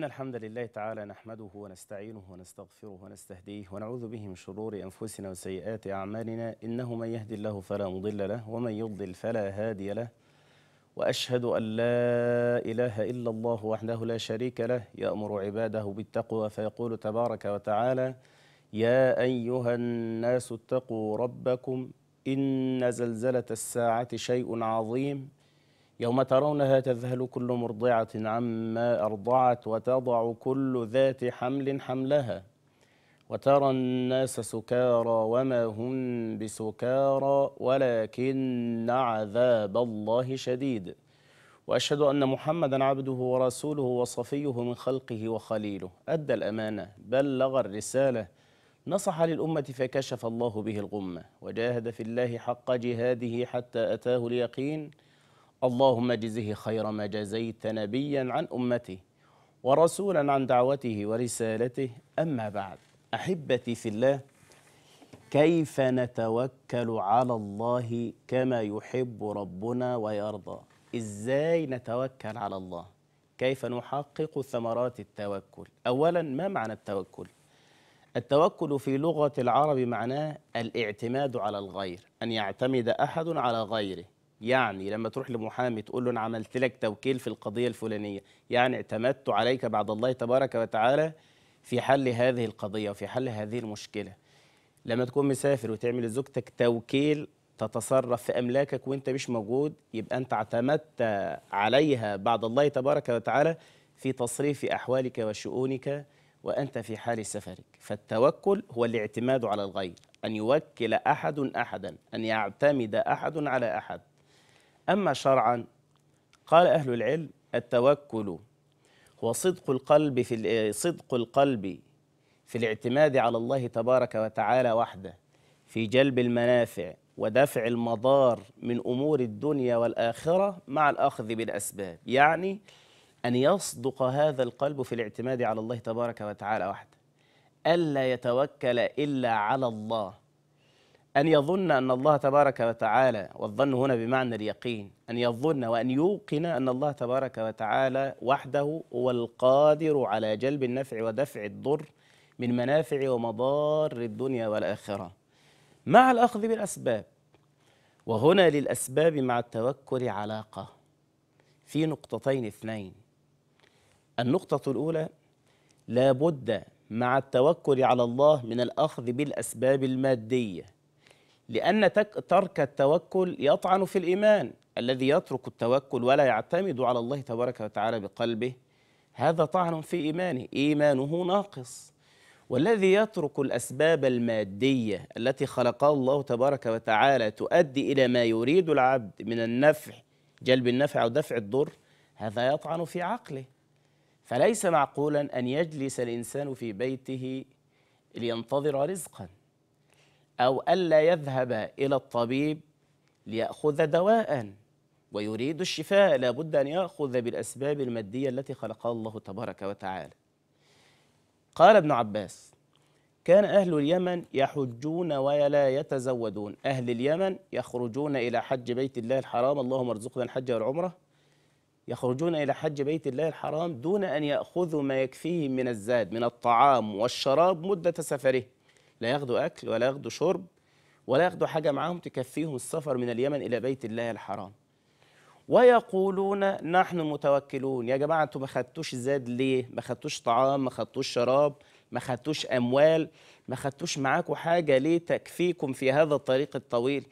إن الحمد لله تعالى نحمده ونستعينه ونستغفره ونستهديه ونعوذ به من شرور أنفسنا وسيئات أعمالنا إنه من يهدي الله فلا مضل له ومن يضلل فلا هادي له وأشهد أن لا إله إلا الله وحده لا شريك له يأمر عباده بالتقوى فيقول تبارك وتعالى يا أيها الناس اتقوا ربكم إن زلزلة الساعة شيء عظيم يوم ترونها تذهل كل مرضعة عما أرضعت وتضع كل ذات حمل حملها وترى الناس سكارى وما هم بسكارى ولكن عذاب الله شديد وأشهد أن محمدا عبده ورسوله وصفيه من خلقه وخليله أدى الأمانة بلغ الرسالة نصح للأمة فكشف الله به الغمة وجاهد في الله حق جهاده حتى أتاه اليقين اللهم اجزه خير ما جزيت نبيا عن امته ورسولا عن دعوته ورسالته اما بعد احبتي في الله كيف نتوكل على الله كما يحب ربنا ويرضى ازاي نتوكل على الله كيف نحقق ثمرات التوكل اولا ما معنى التوكل التوكل في لغه العرب معناه الاعتماد على الغير ان يعتمد احد على غيره يعني لما تروح لمحامي تقول له انا عملت لك توكيل في القضيه الفلانيه يعني اعتمدت عليك بعد الله تبارك وتعالى في حل هذه القضيه وفي حل هذه المشكله لما تكون مسافر وتعمل لزوجتك توكيل تتصرف في املاكك وانت مش موجود يبقى انت اعتمدت عليها بعد الله تبارك وتعالى في تصريف احوالك وشؤونك وانت في حال سفرك فالتوكل هو الاعتماد على الغير ان يوكل احد احدا ان يعتمد احد على احد أما شرعا قال أهل العلم التوكل هو صدق القلب في صدق القلب في الاعتماد على الله تبارك وتعالى وحده في جلب المنافع ودفع المضار من امور الدنيا والاخره مع الاخذ بالاسباب يعني ان يصدق هذا القلب في الاعتماد على الله تبارك وتعالى وحده الا يتوكل الا على الله أن يظن أن الله تبارك وتعالى والظن هنا بمعنى اليقين أن يظن وأن يوقن أن الله تبارك وتعالى وحده هو القادر على جلب النفع ودفع الضر من منافع ومضار الدنيا والآخرة مع الأخذ بالأسباب وهنا للأسباب مع التوكل علاقة في نقطتين اثنين النقطة الأولى لابد مع التوكل على الله من الأخذ بالأسباب المادية لأن ترك التوكل يطعن في الإيمان الذي يترك التوكل ولا يعتمد على الله تبارك وتعالى بقلبه هذا طعن في إيمانه إيمانه ناقص والذي يترك الأسباب المادية التي خلقها الله تبارك وتعالى تؤدي إلى ما يريد العبد من النفع جلب النفع أو دفع الضر هذا يطعن في عقله فليس معقولا أن يجلس الإنسان في بيته لينتظر رزقاً أو ألا يذهب إلى الطبيب ليأخذ دواء ويريد الشفاء لابد أن يأخذ بالأسباب المادية التي خلقها الله تبارك وتعالى قال ابن عباس كان أهل اليمن يحجون ولا يتزودون أهل اليمن يخرجون إلى حج بيت الله الحرام اللهم ارزقنا الحج والعمرة يخرجون إلى حج بيت الله الحرام دون أن يأخذوا ما يكفيهم من الزاد من الطعام والشراب مدة سفرهم لا ياخدوا أكل ولا ياخدوا شرب ولا ياخدوا حاجة معاهم تكفيهم السفر من اليمن إلى بيت الله الحرام ويقولون نحن متوكلون يا جماعة أنتوا ما خدتوش زاد ليه ما خدتوش طعام ما خدتوش شراب ما خدتوش أموال ما خدتوش معاكم حاجة ليه تكفيكم في هذا الطريق الطويل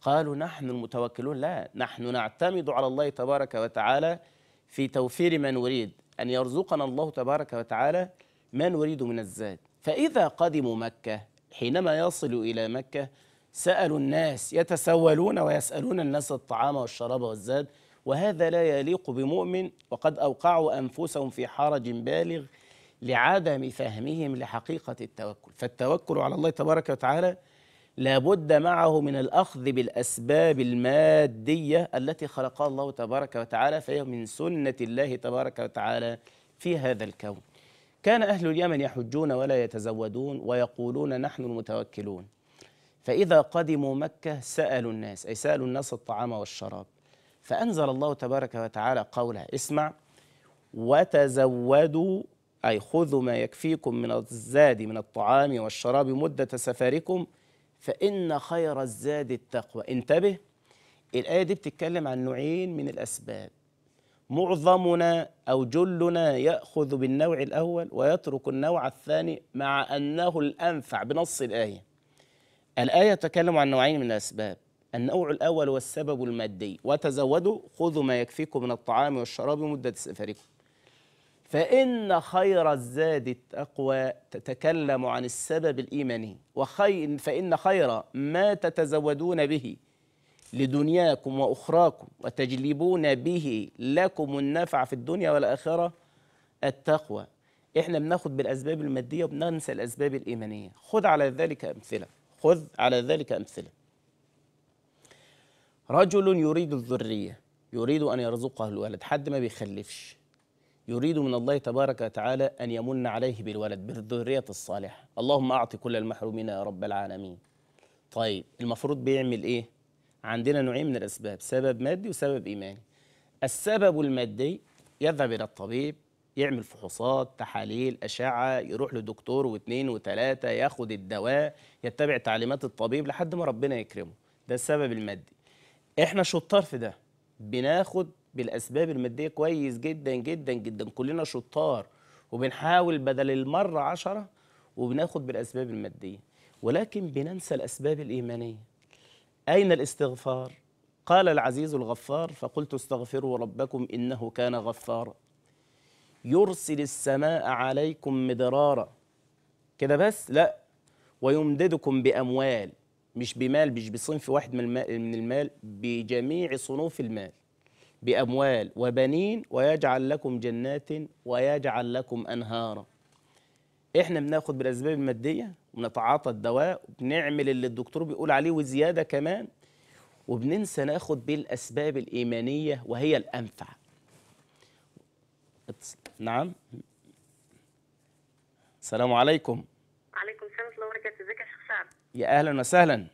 قالوا نحن المتوكلون لا نحن نعتمد على الله تبارك وتعالى في توفير ما نريد أن يرزقنا الله تبارك وتعالى ما نريد من الزاد فإذا قدموا مكة حينما يصلوا إلى مكة سألوا الناس يتسولون ويسألون الناس الطعام والشراب والزاد وهذا لا يليق بمؤمن وقد أوقعوا أنفسهم في حرج بالغ لعدم فهمهم لحقيقة التوكل فالتوكل على الله تبارك وتعالى لابد معه من الأخذ بالأسباب المادية التي خلقها الله تبارك وتعالى فهي من سنة الله تبارك وتعالى في هذا الكون كان أهل اليمن يحجون ولا يتزودون ويقولون نحن المتوكلون فإذا قدموا مكة سألوا الناس أي سألوا الناس الطعام والشراب فأنزل الله تبارك وتعالى قوله اسمع وتزودوا أي خذوا ما يكفيكم من الزاد من الطعام والشراب مدة سفركم فإن خير الزاد التقوى انتبه الآية دي بتتكلم عن نوعين من الأسباب معظمنا أو جلنا يأخذ بالنوع الأول ويترك النوع الثاني مع أنه الأنفع بنص الآية الآية تتكلم عن نوعين من الأسباب النوع الأول هو السبب المادي وتزودوا خذوا ما يكفيكم من الطعام والشراب مدة سفركم فإن خير الزاد التقوى تتكلم عن السبب الإيماني وخي فإن خير ما تتزودون به لدنياكم وأخراكم وتجلبون به لكم النفع في الدنيا والآخرة التقوى احنا بناخد بالأسباب المادية وبننسى الأسباب الإيمانية خذ على ذلك أمثلة خذ على ذلك أمثلة رجل يريد الذرية يريد أن يرزقه الولد حد ما بيخلفش يريد من الله تبارك وتعالى أن يمن عليه بالولد بالذرية الصالحة اللهم أعطي كل المحرومين يا رب العالمين طيب المفروض بيعمل إيه عندنا نوعين من الأسباب سبب مادي وسبب إيماني السبب المادي يذهب إلى الطبيب يعمل فحوصات تحاليل أشعة يروح لدكتور واثنين وثلاثة ياخد الدواء يتبع تعليمات الطبيب لحد ما ربنا يكرمه ده السبب المادي احنا شطار في ده بناخد بالأسباب المادية كويس جدا جدا جدا كلنا شطار وبنحاول بدل المرة عشرة وبناخد بالأسباب المادية ولكن بننسى الأسباب الإيمانية أين الاستغفار؟ قال العزيز الغفار فقلت استغفروا ربكم إنه كان غفارا يرسل السماء عليكم مدرارا كده بس؟ لا ويمددكم بأموال مش بمال مش بصنف واحد من المال, من المال بجميع صنوف المال بأموال وبنين ويجعل لكم جنات ويجعل لكم أنهارا احنا بناخد بالاسباب الماديه ونتعاطى الدواء وبنعمل اللي الدكتور بيقول عليه وزياده كمان وبننسى ناخد بالاسباب الايمانيه وهي الانفع نعم السلام عليكم وعليكم السلام ورحمه الله وبركاته ازيك يا شيخ سعد يا اهلا وسهلا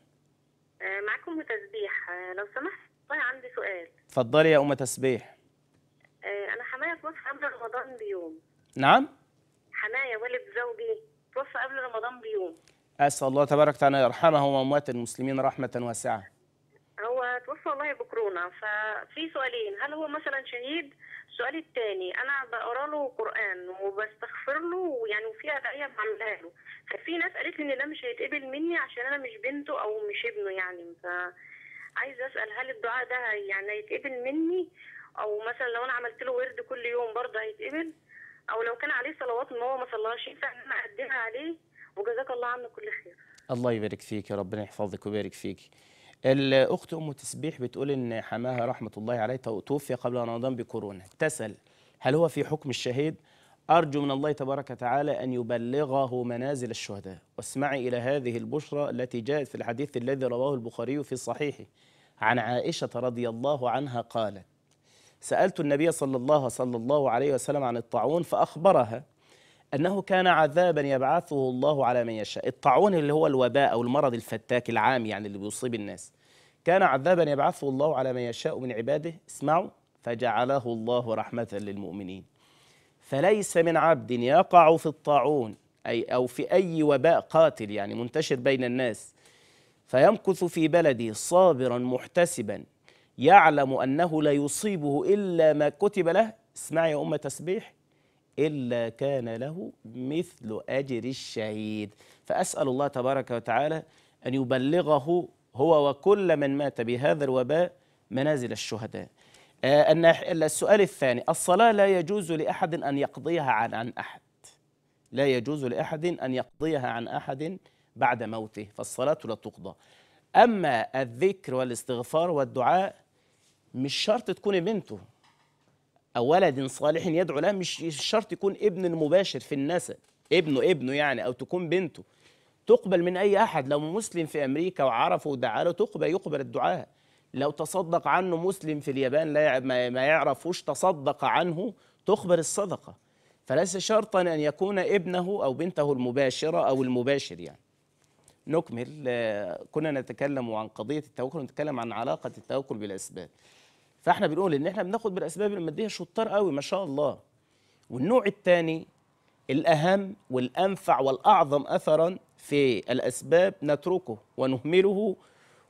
آه، معاكم ام تسبيح آه، لو سمحت والله عندي سؤال اتفضلي يا ام تسبيح آه، انا حمايه في مصر قبل رمضان بيوم نعم حماية والد زوجي توفى قبل رمضان بيوم أسأل الله تبارك وتعالى يرحمه وأموات المسلمين رحمة واسعة هو توفى والله بكورونا ففي سؤالين هل هو مثلا شهيد السؤال الثاني انا بقرا له قران وبستغفر له يعني وفي ادعيه بعملها له ففي ناس قالت لي ان ده مش هيتقبل مني عشان انا مش بنته او مش ابنه يعني ف عايز اسال هل الدعاء ده يعني هيتقبل مني او مثلا لو انا عملت له ورد كل يوم برضه هيتقبل او لو كان عليه صلوات ان هو ما صلاش فاحنا ان عليه وجزاك الله عنه كل خير الله يبارك فيك يا ربنا يحفظك ويبارك فيك الاخت ام تسبيح بتقول ان حماها رحمه الله عليه توفي قبل رمضان بكورونا تسال هل هو في حكم الشهيد ارجو من الله تبارك وتعالى ان يبلغه منازل الشهداء واسمعي الى هذه البشرى التي جاءت في الحديث الذي رواه البخاري في صحيحه عن عائشه رضي الله عنها قالت سألت النبي صلى الله صلى الله عليه وسلم عن الطاعون فأخبرها أنه كان عذابا يبعثه الله على من يشاء الطاعون اللي هو الوباء أو المرض الفتاك العام يعني اللي بيصيب الناس كان عذابا يبعثه الله على من يشاء من عباده اسمعوا فجعله الله رحمة للمؤمنين فليس من عبد يقع في الطاعون أي أو في أي وباء قاتل يعني منتشر بين الناس فيمكث في بلده صابرا محتسبا يعلم أنه لا يصيبه إلا ما كتب له اسمعي يا أم تسبيح إلا كان له مثل أجر الشهيد فأسأل الله تبارك وتعالى أن يبلغه هو وكل من مات بهذا الوباء منازل الشهداء آه السؤال الثاني الصلاة لا يجوز لأحد أن يقضيها عن, عن أحد لا يجوز لأحد أن يقضيها عن أحد بعد موته فالصلاة لا تقضى أما الذكر والاستغفار والدعاء مش شرط تكون بنته أو ولد صالح يدعو له مش شرط يكون ابن المباشر في النسب ابنه ابنه يعني أو تكون بنته تقبل من أي أحد لو مسلم في أمريكا وعرفه ودعا له تقبل يقبل الدعاء لو تصدق عنه مسلم في اليابان لا ما يعرفوش تصدق عنه تقبل الصدقة فليس شرطا أن يكون ابنه أو بنته المباشرة أو المباشر يعني نكمل آه، كنا نتكلم عن قضية التوكل نتكلم عن علاقة التوكل بالأسباب فاحنا بنقول ان احنا بناخد بالاسباب الماديه شطار قوي ما شاء الله والنوع الثاني الاهم والانفع والاعظم اثرا في الاسباب نتركه ونهمله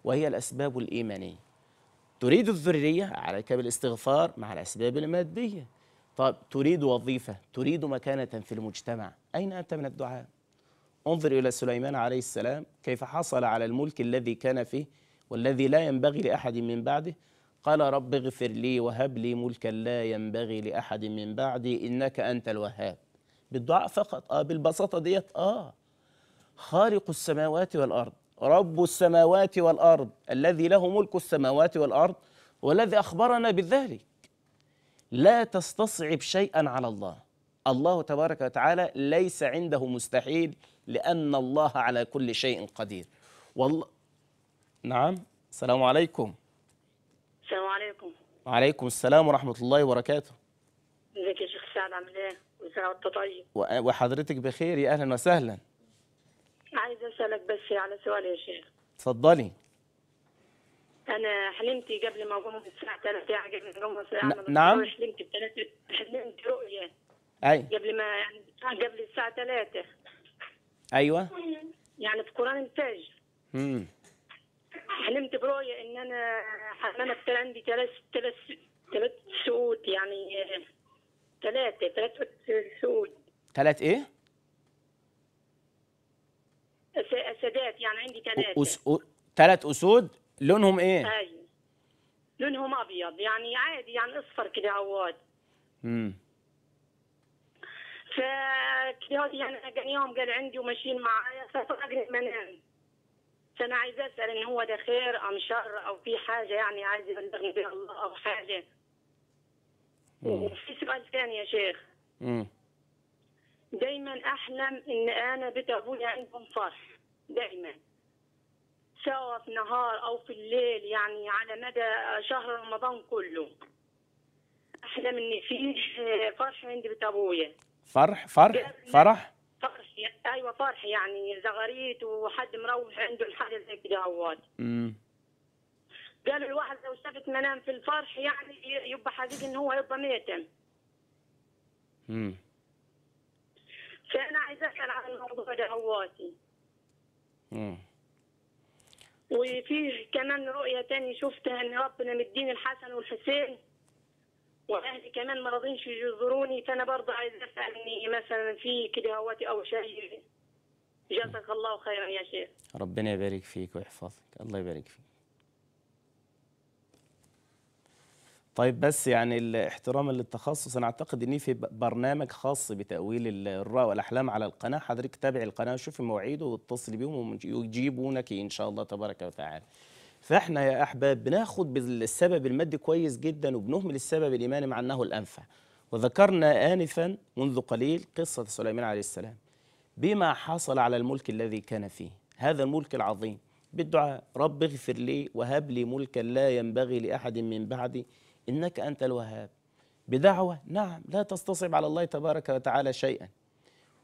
وهي الاسباب الايمانيه تريد الذريه عليك بالاستغفار مع الاسباب الماديه طب تريد وظيفه تريد مكانه في المجتمع اين انت من الدعاء انظر الى سليمان عليه السلام كيف حصل على الملك الذي كان فيه والذي لا ينبغي لاحد من بعده قال رب اغفر لي وهب لي ملكا لا ينبغي لأحد من بعدي إنك أنت الوهاب بالدعاء فقط آه بالبساطة ديت آه خالق السماوات والأرض رب السماوات والأرض الذي له ملك السماوات والأرض والذي أخبرنا بذلك لا تستصعب شيئا على الله الله تبارك وتعالى ليس عنده مستحيل لأن الله على كل شيء قدير والله نعم السلام عليكم السلام عليكم وعليكم السلام ورحمة الله وبركاته ازيك يا شيخ سعد عامل ايه؟ وانت طيب وحضرتك بخير يا اهلا وسهلا عايز اسألك بس على سؤال يا شيخ اتفضلي انا حلمت قبل ما اقوم الساعة 3 يعني قبل ما اقوم الساعة نعم حلمت بثلاثة حلمت رؤية اي قبل ما يعني قبل الساعة 3 ايوه يعني في قرآن الفجر امم حلمت برؤية إن أنا حمامة عندي ثلاث ثلاث ثلاث سقوط يعني ثلاثة ثلاث سقوط ثلاث إيه؟ اسدات يعني عندي ثلاثة أس... ثلاث أسود لونهم إيه؟ أيوة لونهم أبيض يعني عادي يعني أصفر كده عواد امم فكده يعني أجاني يوم قال عندي وماشيين معايا ففرقني المنام انا عايزه اسال ان هو ده خير ام شر او في حاجه يعني عايز يبلغني بها الله او حاجه وفي سؤال ثاني يا شيخ دايما احلم ان انا بيت ابويا عندهم فرح دايما سواء في النهار او في الليل يعني على مدى شهر رمضان كله احلم ان في فرح عند بيت ابويا فرح فرح فرح ايوه فرح يعني زغاريت وحد مروح عنده الحاجه زي كده عواد امم قالوا الواحد لو شافت منام في الفرح يعني يبقى حقيقي ان هو يبقى ميتم امم فانا عايز اسال عن الموضوع ده هواتي امم وفي كمان رؤيه ثانيه شفتها ان ربنا مديني الحسن والحسين واهلي كمان ما راضينش يزوروني فانا برضه اسال اسالني مثلا في هواتي او شيء جزاك الله خيرا يا شيخ ربنا يبارك فيك ويحفظك الله يبارك فيك طيب بس يعني احتراما للتخصص انا اعتقد ان في برنامج خاص بتاويل الرؤى والاحلام على القناه حضرتك تابعي القناه وشوفي مواعيده واتصلي بيهم ويجيبونك ان شاء الله تبارك وتعالى فاحنا يا احباب بناخد بالسبب المادي كويس جدا وبنهمل السبب الايماني مع انه الانفع وذكرنا انفا منذ قليل قصه سليمان عليه السلام بما حصل على الملك الذي كان فيه هذا الملك العظيم بالدعاء رب اغفر لي وهب لي ملكا لا ينبغي لاحد من بعدي انك انت الوهاب بدعوه نعم لا تستصعب على الله تبارك وتعالى شيئا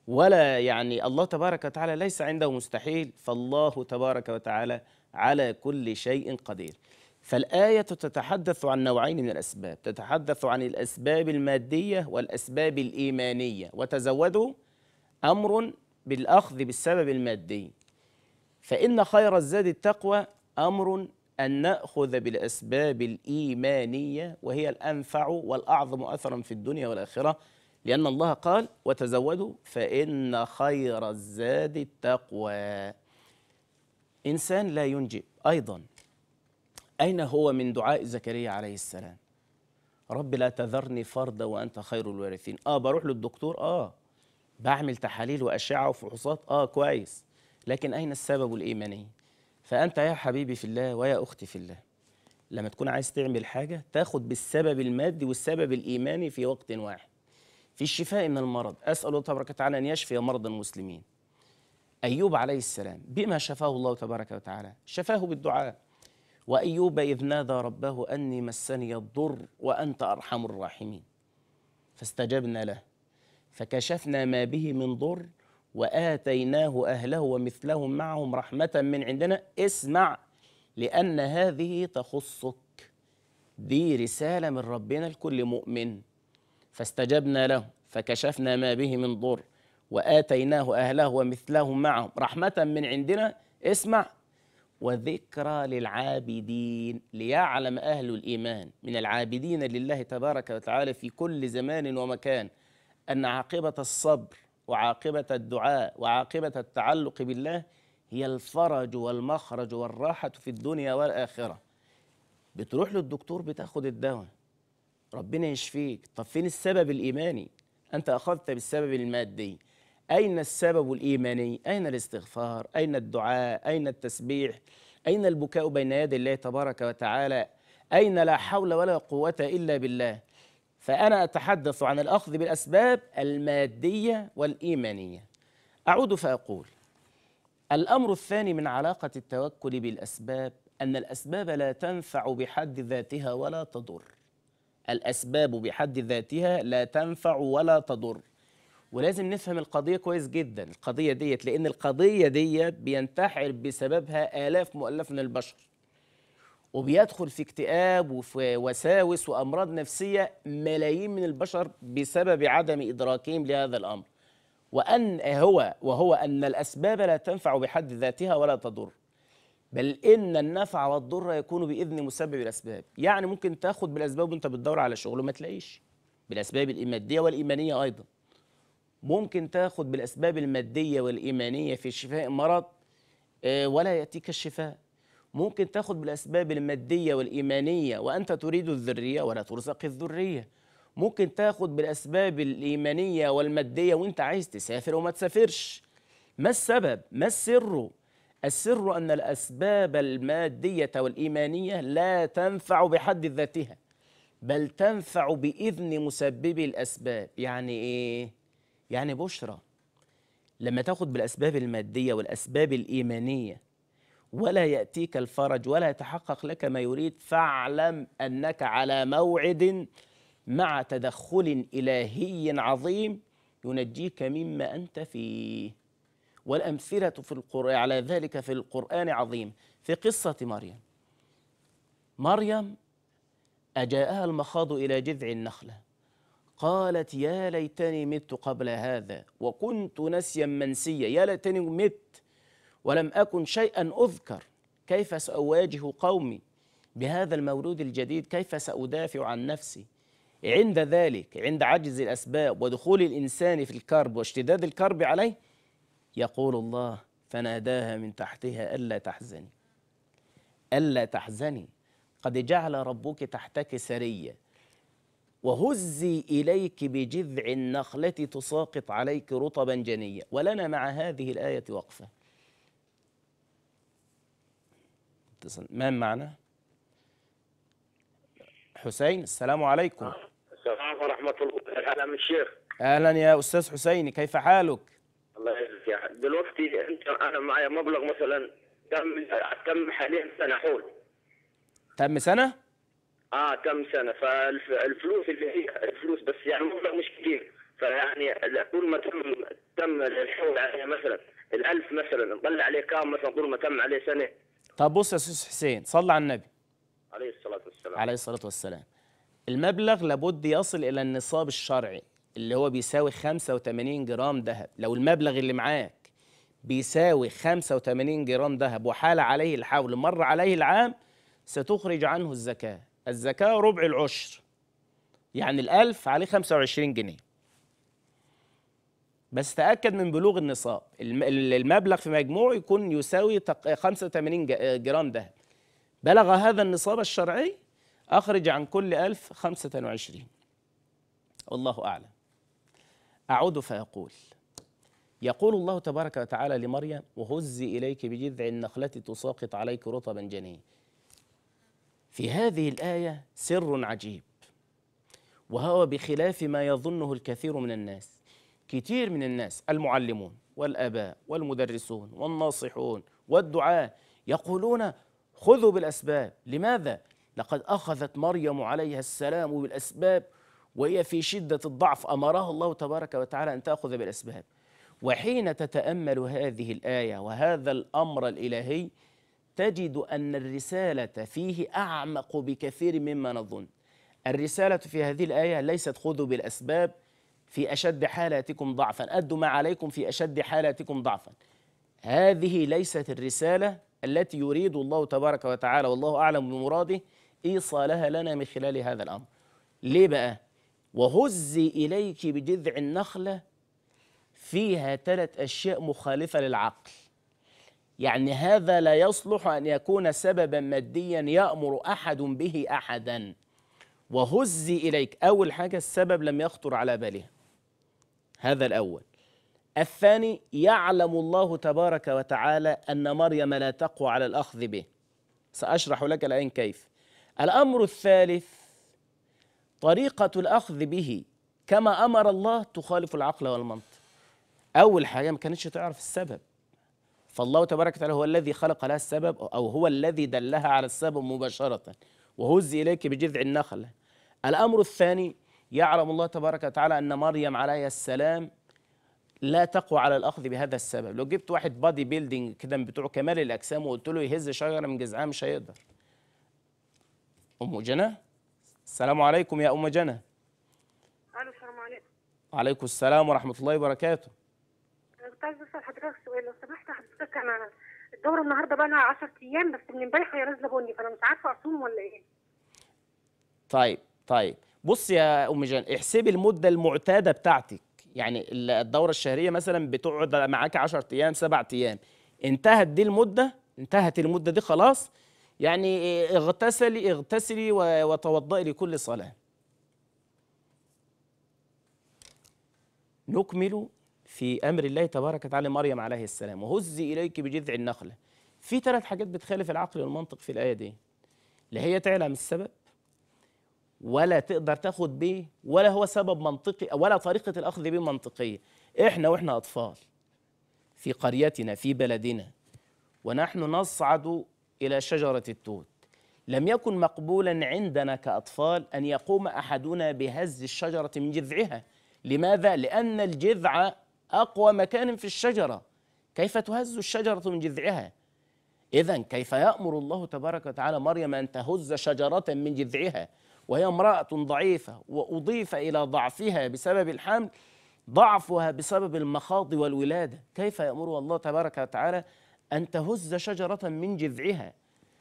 ولا يعني الله تبارك وتعالى ليس عنده مستحيل فالله تبارك وتعالى على كل شيء قدير فالآية تتحدث عن نوعين من الأسباب تتحدث عن الأسباب المادية والأسباب الإيمانية وتزودوا أمر بالأخذ بالسبب المادي فإن خير الزاد التقوى أمر أن نأخذ بالأسباب الإيمانية وهي الأنفع والأعظم أثرا في الدنيا والآخرة لأن الله قال وتزودوا فإن خير الزاد التقوى إنسان لا ينجب أيضا أين هو من دعاء زكريا عليه السلام رب لا تذرني فردا وأنت خير الوارثين آه بروح للدكتور آه بعمل تحاليل وأشعة وفحوصات آه كويس لكن أين السبب الإيماني فأنت يا حبيبي في الله ويا أختي في الله لما تكون عايز تعمل حاجة تاخد بالسبب المادي والسبب الإيماني في وقت واحد في الشفاء من المرض أسأل الله تبارك وتعالى أن يشفي مرضى المسلمين أيوب عليه السلام بما شفاه الله تبارك وتعالى شفاه بالدعاء وأيوب إذ نادى ربه أني مسني الضر وأنت أرحم الراحمين فاستجبنا له فكشفنا ما به من ضر وآتيناه أهله ومثلهم معهم رحمة من عندنا اسمع لأن هذه تخصك دي رسالة من ربنا لكل مؤمن فاستجبنا له فكشفنا ما به من ضر واتيناه اهله ومثلهم معهم رحمه من عندنا اسمع وذكرى للعابدين ليعلم اهل الايمان من العابدين لله تبارك وتعالى في كل زمان ومكان ان عاقبه الصبر وعاقبه الدعاء وعاقبه التعلق بالله هي الفرج والمخرج والراحه في الدنيا والاخره بتروح للدكتور بتاخد الدواء ربنا يشفيك طب فين السبب الايماني انت اخذت بالسبب المادي أين السبب الإيماني؟ أين الاستغفار؟ أين الدعاء؟ أين التسبيح؟ أين البكاء بين يدي الله تبارك وتعالى؟ أين لا حول ولا قوة إلا بالله؟ فأنا أتحدث عن الأخذ بالأسباب المادية والإيمانية. أعود فأقول: الأمر الثاني من علاقة التوكل بالأسباب أن الأسباب لا تنفع بحد ذاتها ولا تضر. الأسباب بحد ذاتها لا تنفع ولا تضر. ولازم نفهم القضية كويس جدا القضية ديت لأن القضية ديت بينتحر بسببها آلاف مؤلف من البشر وبيدخل في اكتئاب وفي وساوس وأمراض نفسية ملايين من البشر بسبب عدم إدراكهم لهذا الأمر وأن هو وهو أن الأسباب لا تنفع بحد ذاتها ولا تضر بل إن النفع والضر يكون بإذن مسبب الأسباب يعني ممكن تاخد بالأسباب وأنت بتدور على شغل وما تلاقيش بالأسباب المادية والإيمانية أيضاً ممكن تاخد بالأسباب المادية والإيمانية في شفاء مرض آه، ولا يأتيك الشفاء ممكن تاخد بالأسباب المادية والإيمانية وأنت تريد الذرية ولا ترزق الذرية ممكن تاخد بالأسباب الإيمانية والمادية وأنت عايز تسافر وما تسافرش ما السبب؟ ما السر؟ السر أن الأسباب المادية والإيمانية لا تنفع بحد ذاتها بل تنفع بإذن مسببي الأسباب يعني إيه؟ يعني بشرى لما تاخد بالاسباب الماديه والاسباب الايمانيه ولا ياتيك الفرج ولا يتحقق لك ما يريد فاعلم انك على موعد مع تدخل الهي عظيم ينجيك مما انت فيه والامثله في القران على ذلك في القران عظيم في قصه مريم مريم اجاءها المخاض الى جذع النخله قالت يا ليتني مت قبل هذا وكنت نسيا منسيا يا ليتني مت ولم أكن شيئا أذكر كيف سأواجه قومي بهذا المولود الجديد كيف سأدافع عن نفسي عند ذلك عند عجز الأسباب ودخول الإنسان في الكرب واشتداد الكرب عليه يقول الله فناداها من تحتها ألا تحزني ألا تحزني قد جعل ربك تحتك سريا وهزي إليك بجذع النخلة تساقط عليك رطبا جنيا ولنا مع هذه الآية وقفة ما معنى حسين السلام عليكم السلام ورحمة الله أهلا الشيخ أهلا يا أستاذ حسين كيف حالك الله يجزيك يا دلوقتي أنت أنا معي مبلغ مثلا كم تم حاليا سنة حول تم سنة؟ اه كم سنه فالفلوس اللي هي الفلوس بس يعني مبلغ مش كبير فيعني طول ما تم تم الحول عليها مثلا الألف مثلا نطلع عليه كام مثلا طول ما تم عليه سنه طب بص يا استاذ حسين صلى على النبي عليه الصلاه والسلام عليه الصلاه والسلام المبلغ لابد يصل الى النصاب الشرعي اللي هو بيساوي 85 جرام ذهب لو المبلغ اللي معاك بيساوي 85 جرام ذهب وحال عليه الحول مر عليه العام ستخرج عنه الزكاه الزكاة ربع العشر يعني الألف عليه 25 جنيه بس تأكد من بلوغ النصاب المبلغ في مجموعه يكون يساوي 85 جرام ذهب بلغ هذا النصاب الشرعي أخرج عن كل ألف 25 والله أعلم أعود فأقول يقول الله تبارك وتعالى لمريم وهزي إليك بجذع النخلة تساقط عليك رطبا جنيا في هذه الآية سر عجيب وهو بخلاف ما يظنه الكثير من الناس كثير من الناس المعلمون والآباء والمدرسون والناصحون والدعاء يقولون خذوا بالأسباب لماذا؟ لقد أخذت مريم عليها السلام بالأسباب وهي في شدة الضعف أمرها الله تبارك وتعالى أن تأخذ بالأسباب وحين تتأمل هذه الآية وهذا الأمر الإلهي تجد أن الرسالة فيه أعمق بكثير مما نظن الرسالة في هذه الآية ليست خذوا بالأسباب في أشد حالاتكم ضعفا أدوا ما عليكم في أشد حالاتكم ضعفا هذه ليست الرسالة التي يريد الله تبارك وتعالى والله أعلم بمراده إيصالها لنا من خلال هذا الأمر ليه بقى؟ وهزي إليك بجذع النخلة فيها ثلاث أشياء مخالفة للعقل يعني هذا لا يصلح أن يكون سببا ماديا يأمر أحد به أحدا وهزي إليك أول حاجة السبب لم يخطر على بالها هذا الأول الثاني يعلم الله تبارك وتعالى أن مريم لا تقوى على الأخذ به سأشرح لك الآن كيف الأمر الثالث طريقة الأخذ به كما أمر الله تخالف العقل والمنطق أول حاجة ما كانتش تعرف السبب فالله تبارك وتعالى هو الذي خلق لها السبب أو هو الذي دلها على السبب مباشرة وهز إليك بجذع النخلة الأمر الثاني يعلم الله تبارك وتعالى أن مريم عليها السلام لا تقوى على الأخذ بهذا السبب لو جبت واحد بادي بيلدينج كده من بتوع كمال الأجسام وقلت له يهز شجرة من جذعها مش هيقدر أم جنى السلام عليكم يا أم جنى السلام عليكم وعليكم السلام ورحمة الله وبركاته كنت عايزه اسال حضرتك سؤال لو سمحت حضرتك انا الدوره النهارده بقى لها 10 ايام بس من امبارح هي نازله بني فانا مش عارفه اصوم ولا ايه طيب طيب بص يا ام جان احسبي المده المعتاده بتاعتك يعني الدوره الشهريه مثلا بتقعد معاك 10 ايام 7 ايام انتهت دي المده انتهت المده دي خلاص يعني اغتسلي اغتسلي وتوضئي لكل صلاه نكمل في امر الله تبارك وتعالى مريم عليه السلام وهزي اليك بجذع النخله في ثلاث حاجات بتخالف العقل والمنطق في الايه دي لا هي تعلم السبب ولا تقدر تاخد بيه ولا هو سبب منطقي ولا طريقه الاخذ بيه منطقيه احنا واحنا اطفال في قريتنا في بلدنا ونحن نصعد الى شجره التوت لم يكن مقبولا عندنا كاطفال ان يقوم احدنا بهز الشجره من جذعها لماذا لان الجذع أقوى مكان في الشجرة كيف تهز الشجرة من جذعها إذا كيف يأمر الله تبارك وتعالى مريم أن تهز شجرة من جذعها وهي امرأة ضعيفة وأضيف إلى ضعفها بسبب الحمل ضعفها بسبب المخاض والولادة كيف يأمر الله تبارك وتعالى أن تهز شجرة من جذعها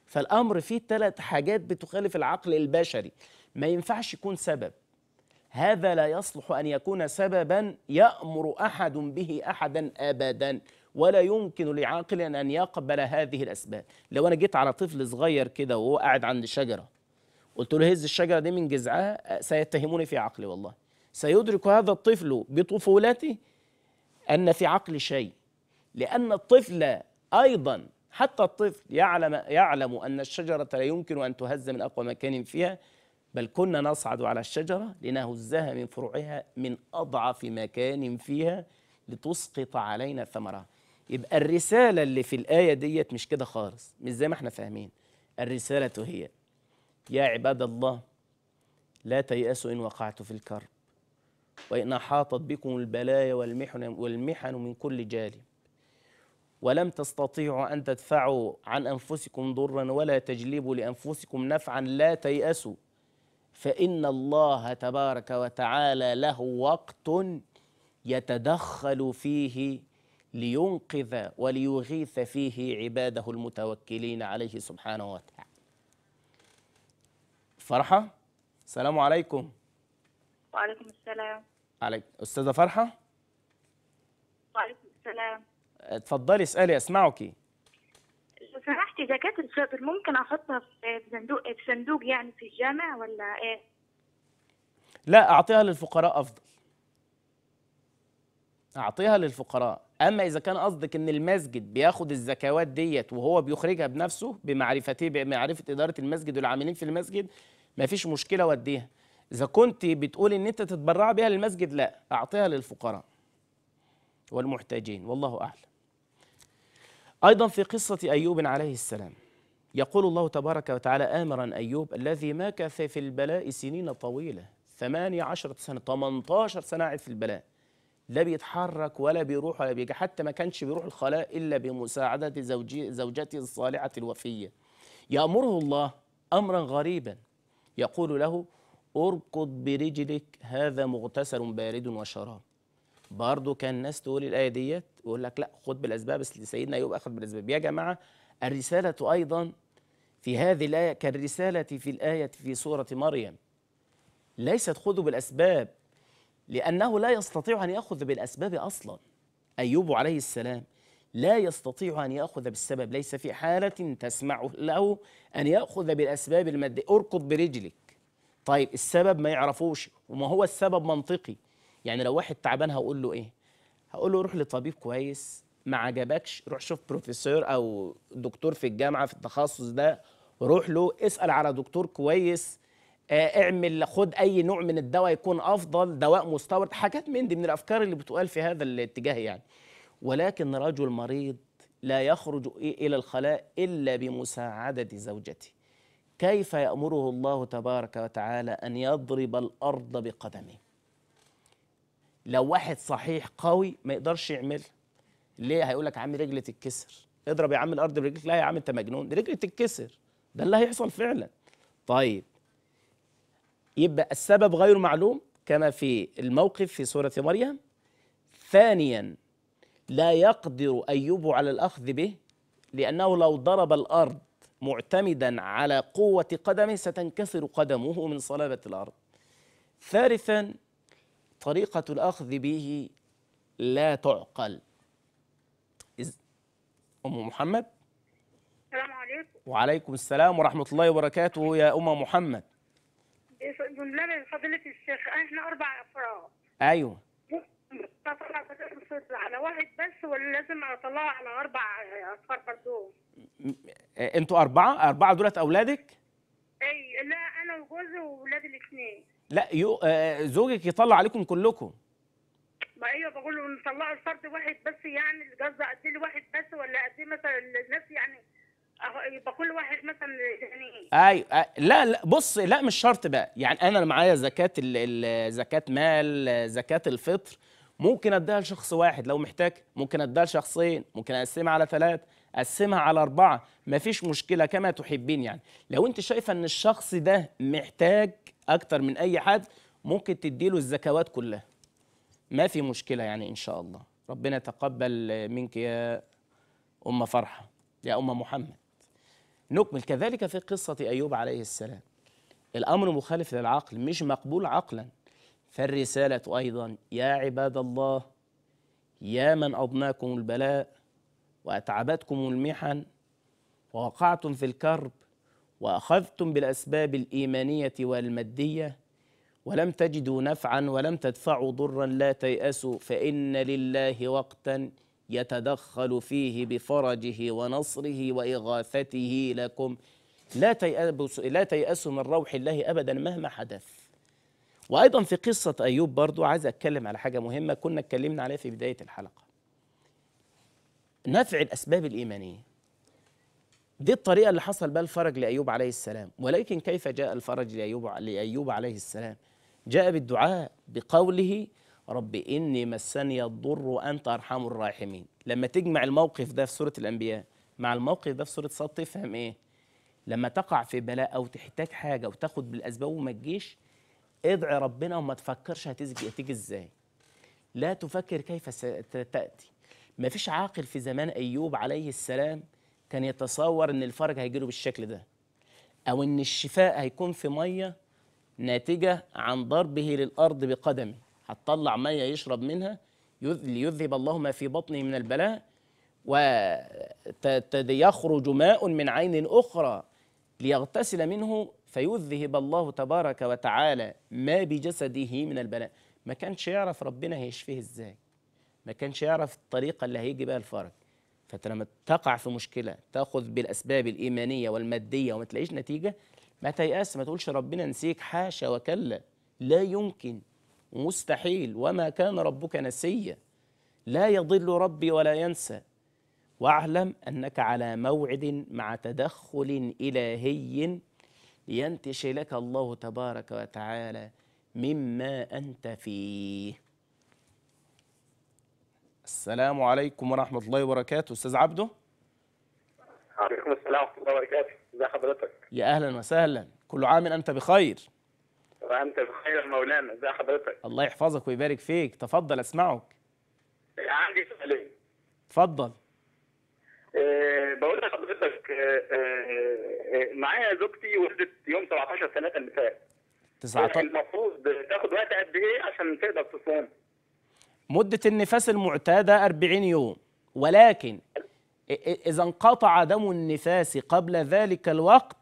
فالأمر فيه ثلاث حاجات بتخالف العقل البشري ما ينفعش يكون سبب هذا لا يصلح أن يكون سببا يأمر أحد به أحدا أبدا ولا يمكن لعاقل أن يقبل هذه الأسباب لو أنا جيت على طفل صغير كده وهو قاعد عند شجرة قلت له هز الشجرة دي من جذعها سيتهموني في عقلي والله سيدرك هذا الطفل بطفولته أن في عقل شيء لأن الطفل أيضا حتى الطفل يعلم, يعلم أن الشجرة لا يمكن أن تهز من أقوى مكان فيها بل كنا نصعد على الشجرة لنهزها من فروعها من أضعف مكان فيها لتسقط علينا ثمرها يبقى الرسالة اللي في الآية ديت مش كده خالص مش زي ما احنا فاهمين الرسالة هي يا عباد الله لا تيأسوا إن وقعتوا في الكرب وإن أحاطت بكم البلايا والمحن, والمحن من كل جانب ولم تستطيعوا أن تدفعوا عن أنفسكم ضرا ولا تجلبوا لأنفسكم نفعا لا تيأسوا فإن الله تبارك وتعالى له وقت يتدخل فيه لينقذ وليغيث فيه عباده المتوكلين عليه سبحانه وتعالى فرحة السلام عليكم وعليكم السلام عليك أستاذة فرحة وعليكم السلام اتفضلي اسألي أسمعك زكاة الفطر ممكن أحطها في صندوق في صندوق يعني في الجامع ولا إيه؟ لا أعطيها للفقراء أفضل. أعطيها للفقراء، أما إذا كان قصدك إن المسجد بياخد الزكوات ديت وهو بيخرجها بنفسه بمعرفته بمعرفة إدارة المسجد والعاملين في المسجد مفيش مشكلة وديها. إذا كنت بتقول إن أنت تتبرع بيها للمسجد لا، أعطيها للفقراء والمحتاجين والله أعلم. أيضا في قصة أيوب عليه السلام يقول الله تبارك وتعالى آمرا أيوب الذي مكث في البلاء سنين طويلة ثمانية عشرة سنة 18 سنة قاعد في البلاء لا بيتحرك ولا بيروح ولا بيجي حتى ما كانش بيروح الخلاء إلا بمساعدة زوجي زوجته الصالحة الوفية يأمره الله أمرا غريبا يقول له اركض برجلك هذا مغتسل بارد وشراب برضه كان الناس تقول الآية ديت يقول لك لا خد بالاسباب بس سيدنا ايوب اخذ بالاسباب يا جماعه الرساله ايضا في هذه الايه كالرساله في الايه في سوره مريم ليست خذوا بالاسباب لانه لا يستطيع ان ياخذ بالاسباب اصلا ايوب عليه السلام لا يستطيع ان ياخذ بالسبب ليس في حاله تسمع له ان ياخذ بالاسباب الماديه اركض برجلك طيب السبب ما يعرفوش وما هو السبب منطقي يعني لو واحد تعبان هقول له ايه هقول له روح لطبيب كويس ما عجبكش روح شوف بروفيسور او دكتور في الجامعه في التخصص ده روح له اسال على دكتور كويس آه، اعمل خد اي نوع من الدواء يكون افضل دواء مستورد حاجات من دي من الافكار اللي بتقال في هذا الاتجاه يعني ولكن رجل مريض لا يخرج الى الخلاء الا بمساعده زوجته كيف يامره الله تبارك وتعالى ان يضرب الارض بقدمه لو واحد صحيح قوي ما يقدرش يعملها ليه هيقول لك يا عم رجلي تتكسر اضرب يا عم الارض برجلك لا يا عم انت مجنون رجلي تتكسر ده اللي هيحصل فعلا طيب يبقى السبب غير معلوم كما في الموقف في سوره مريم ثانيا لا يقدر ايوب على الاخذ به لانه لو ضرب الارض معتمدا على قوه قدمه ستنكسر قدمه من صلابه الارض ثالثا طريقة الأخذ به لا تعقل إز... أم محمد السلام عليكم وعليكم السلام ورحمة الله وبركاته يا أم محمد إيه، بنلم فضيلة الشيخ احنا أربع أفراد أيوه بطلع على واحد بس ولا لازم أطلعه على أربع أطفال برضه أنتوا أربعة؟ أربعة دولت أولادك؟ أي لا أنا وجوزي وولادي الاثنين لا يو... آه زوجك يطلع عليكم كلكم ما ايوه بقول له نطلعه الفرد واحد بس يعني الجزء ادي له واحد بس ولا ادي مثلا الناس يعني أه، يبقى كل واحد مثلا يعني إيه؟ ايوه آه، لا لا بص لا مش شرط بقى يعني انا معايا زكاه زكاه مال زكاه الفطر ممكن اديها لشخص واحد لو محتاج ممكن اديها لشخصين ممكن اقسمها على ثلاث اقسمها على أربعة مفيش مشكلة كما تحبين يعني لو أنت شايفة أن الشخص ده محتاج اكتر من اي حد ممكن تديله الزكوات كلها ما في مشكله يعني ان شاء الله ربنا تقبل منك يا ام فرحه يا ام محمد نكمل كذلك في قصه ايوب عليه السلام الامر مخالف للعقل مش مقبول عقلا فالرساله ايضا يا عباد الله يا من اضناكم البلاء واتعبتكم المحن ووقعتم في الكرب واخذتم بالاسباب الايمانيه والماديه ولم تجدوا نفعا ولم تدفعوا ضرا لا تياسوا فان لله وقتا يتدخل فيه بفرجه ونصره واغاثته لكم لا تيأسوا لا تيأسوا من روح الله ابدا مهما حدث. وايضا في قصه ايوب برضو عايز اتكلم على حاجه مهمه كنا اتكلمنا عليها في بدايه الحلقه. نفع الاسباب الايمانيه. دي الطريقة اللي حصل بها الفرج لأيوب عليه السلام ولكن كيف جاء الفرج لأيوب, لأيوب عليه السلام جاء بالدعاء بقوله رب إني مسني الضر وأنت أرحم الراحمين لما تجمع الموقف ده في سورة الأنبياء مع الموقف ده في سورة صد تفهم إيه لما تقع في بلاء أو تحتاج حاجة وتاخد بالأسباب وما تجيش ادعي ربنا وما تفكرش هتيجي إزاي لا تفكر كيف ستأتي مفيش عاقل في زمان أيوب عليه السلام كان يتصور ان الفرج هيجيله بالشكل ده او ان الشفاء هيكون في ميه ناتجه عن ضربه للارض بقدمه هتطلع ميه يشرب منها ليذهب الله ما في بطنه من البلاء ويخرج ماء من عين اخرى ليغتسل منه فيذهب الله تبارك وتعالى ما بجسده من البلاء ما كانش يعرف ربنا هيشفيه ازاي ما كانش يعرف الطريقه اللي هيجي بها الفرج فانت لما تقع في مشكله تاخذ بالاسباب الايمانيه والماديه وما تلاقيش نتيجه ما تيأس ما تقولش ربنا نسيك حاشا وكلا لا يمكن مستحيل وما كان ربك نسيا لا يضل ربي ولا ينسى واعلم انك على موعد مع تدخل الهي لينتشي لك الله تبارك وتعالى مما انت فيه السلام عليكم ورحمة الله وبركاته أستاذ عبده عليكم السلام ورحمة الله وبركاته ازي حضرتك يا أهلا وسهلا كل عام أنت بخير وأنت بخير مولانا ازي حضرتك الله يحفظك ويبارك فيك تفضل أسمعك إيه، عندي سؤالين إيه؟ تفضل أه بقول لحضرتك أه أه معايا زوجتي ولدت يوم 17 سنة اللي فات 19 المفروض تاخد وقت قد ايه عشان تقدر تصوم؟ مدة النفاس المعتادة 40 يوم ولكن إذا انقطع دم النفاس قبل ذلك الوقت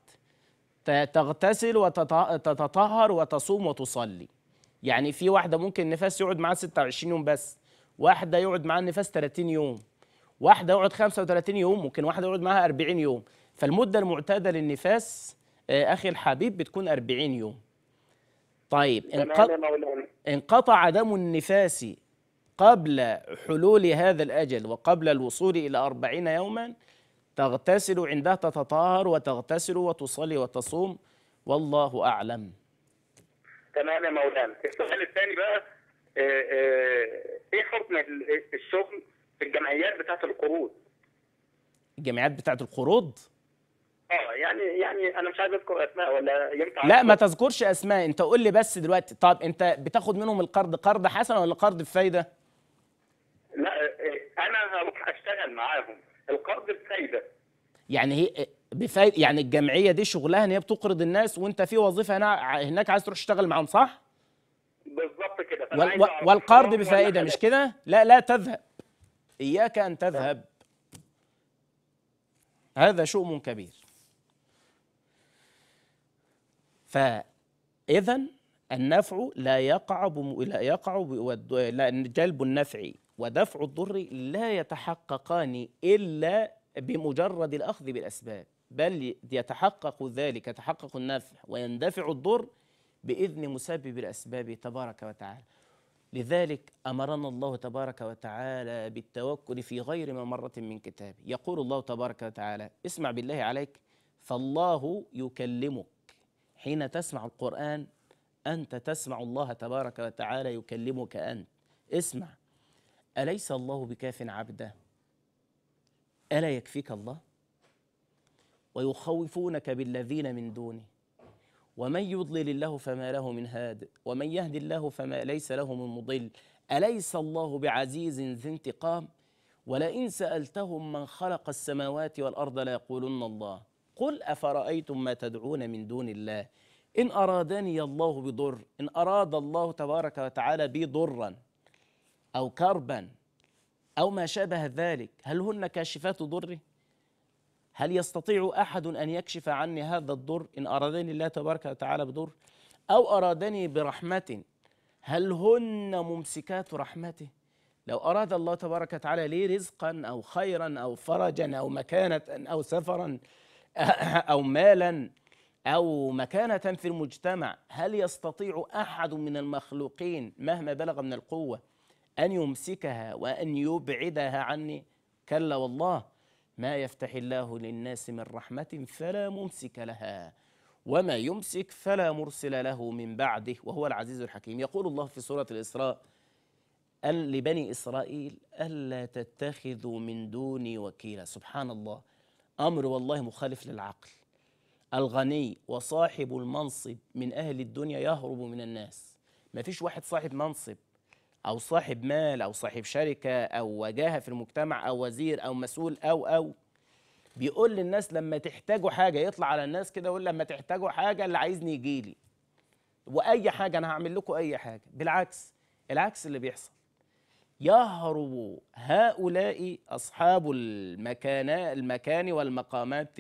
تغتسل وتتطهر وتصوم وتصلي يعني في واحدة ممكن النفاس يقعد معاه 26 يوم بس واحدة يقعد معاه النفاس 30 يوم واحدة يقعد 35 يوم ممكن واحدة يقعد معاها 40 يوم فالمدة المعتادة للنفاس آه، أخي الحبيب بتكون 40 يوم طيب انقطع دم النفاس قبل حلول هذا الأجل وقبل الوصول إلى أربعين يوما تغتسل عندها تتطهر وتغتسل وتصلي وتصوم والله أعلم تمام يا مولانا السؤال الثاني بقى آه، آه، ايه حكم الشغل في الجمعيات بتاعت القروض الجمعيات بتاعت القروض اه يعني يعني انا مش عايز اذكر اسماء ولا ينفع لا ما تذكرش اسماء انت قول لي بس دلوقتي طب انت بتاخد منهم القرض قرض حسن ولا قرض بفايده لا انا هروح اشتغل معاهم القرض بفايده يعني هي بفايده يعني الجمعيه دي شغلها ان هي بتقرض الناس وانت في وظيفه هنا هناك عايز تروح تشتغل معاهم صح؟ بالظبط كده وال... والقرض بفائده مش كده؟ لا لا تذهب اياك ان تذهب هذا شؤم كبير فاذا النفع لا يقع بم... لا يقع ب... لا جلب النفع ودفع الضر لا يتحققان إلا بمجرد الأخذ بالأسباب بل يتحقق ذلك يتحقق النفع ويندفع الضر بإذن مسبب الأسباب تبارك وتعالى لذلك أمرنا الله تبارك وتعالى بالتوكل في غير ما مرة من كتابه يقول الله تبارك وتعالى اسمع بالله عليك فالله يكلمك حين تسمع القرآن أنت تسمع الله تبارك وتعالى يكلمك أنت اسمع أليس الله بكاف عبده ألا يكفيك الله ويخوفونك بالذين من دونه ومن يضلل الله فما له من هاد ومن يهد الله فما ليس له من مضل أليس الله بعزيز ذي انتقام ولئن سألتهم من خلق السماوات والأرض ليقولن الله قل أفرأيتم ما تدعون من دون الله إن أرادني الله بضر إن أراد الله تبارك وتعالى بي ضرا أو كربا أو ما شابه ذلك هل هن كاشفات ضره؟ هل يستطيع أحد أن يكشف عني هذا الضر إن أرادني الله تبارك وتعالى بضر أو أرادني برحمة هل هن ممسكات رحمته لو أراد الله تبارك وتعالى لي رزقا أو خيرا أو فرجا أو مكانة أو سفرا أو مالا أو مكانة في المجتمع هل يستطيع أحد من المخلوقين مهما بلغ من القوة أن يمسكها وأن يبعدها عني كلا والله ما يفتح الله للناس من رحمة فلا ممسك لها وما يمسك فلا مرسل له من بعده وهو العزيز الحكيم يقول الله في سورة الإسراء أن لبني إسرائيل ألا تتخذوا من دوني وكيلا سبحان الله أمر والله مخالف للعقل الغني وصاحب المنصب من أهل الدنيا يهرب من الناس ما فيش واحد صاحب منصب أو صاحب مال أو صاحب شركة أو وجاهة في المجتمع أو وزير أو مسؤول أو أو بيقول للناس لما تحتاجوا حاجة يطلع على الناس كده يقول لما تحتاجوا حاجة اللي عايزني يجي لي وأي حاجة أنا هعمل لكم أي حاجة بالعكس العكس اللي بيحصل يهرب هؤلاء أصحاب المكان المكان والمقامات